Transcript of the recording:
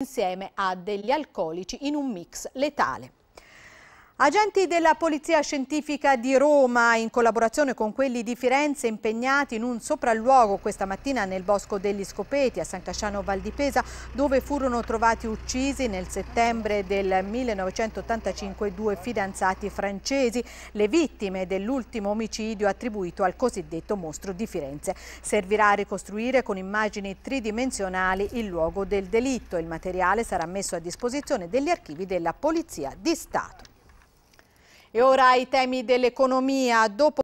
insieme a degli alcolici in un mix letale. Agenti della Polizia Scientifica di Roma, in collaborazione con quelli di Firenze, impegnati in un sopralluogo questa mattina nel bosco degli Scopeti a San Casciano Val di Pesa, dove furono trovati uccisi nel settembre del 1985 due fidanzati francesi, le vittime dell'ultimo omicidio attribuito al cosiddetto mostro di Firenze. Servirà a ricostruire con immagini tridimensionali il luogo del delitto. Il materiale sarà messo a disposizione degli archivi della Polizia di Stato. E ora i temi dell'economia. Dopo